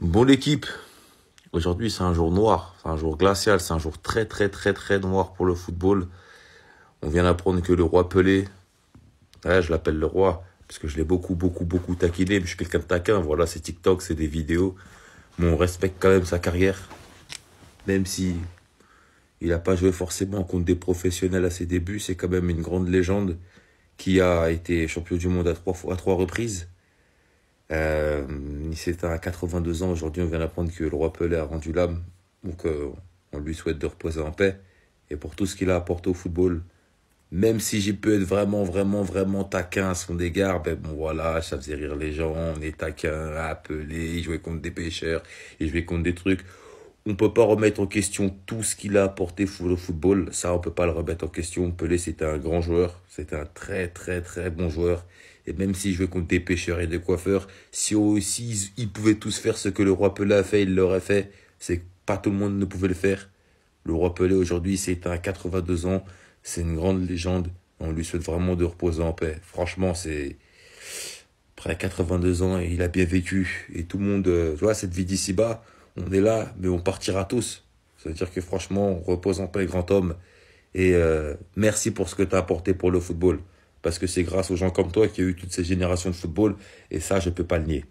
Bon l'équipe, aujourd'hui c'est un jour noir, c'est un jour glacial, c'est un jour très très très très noir pour le football. On vient d'apprendre que le roi Pelé, ah, je l'appelle le roi, parce que je l'ai beaucoup beaucoup beaucoup taquiné, mais je suis quelqu'un de taquin, voilà, c'est TikTok, c'est des vidéos, mais on respecte quand même sa carrière, même si il n'a pas joué forcément contre des professionnels à ses débuts, c'est quand même une grande légende qui a été champion du monde à trois, à trois reprises. Euh, quatre à 82 ans. Aujourd'hui, on vient d'apprendre que le roi Pelé a rendu l'âme. Donc, euh, on lui souhaite de reposer en paix. Et pour tout ce qu'il a apporté au football, même si j'y peux être vraiment, vraiment, vraiment taquin à son égard, ben bon, voilà, ça faisait rire les gens. On est taquin, appelé, il jouait contre des pêcheurs, il jouait contre des trucs on ne peut pas remettre en question tout ce qu'il a apporté au football. Ça, on ne peut pas le remettre en question. Pelé, c'était un grand joueur. C'était un très, très, très bon joueur. Et même si je veux compter pêcheurs et des coiffeurs, si aussi ils pouvaient tous faire ce que le roi Pelé a fait, il l'aurait fait. C'est pas tout le monde ne pouvait le faire. Le roi Pelé aujourd'hui, c'est un 82 ans. C'est une grande légende. On lui souhaite vraiment de reposer en paix. Franchement, c'est après 82 ans et il a bien vécu. Et tout le monde, euh, tu vois, cette vie d'ici bas on est là, mais on partira tous. C'est-à-dire que franchement, on repose en paix, grand homme. Et euh, merci pour ce que tu as apporté pour le football. Parce que c'est grâce aux gens comme toi qu'il y a eu toutes ces générations de football. Et ça, je ne peux pas le nier.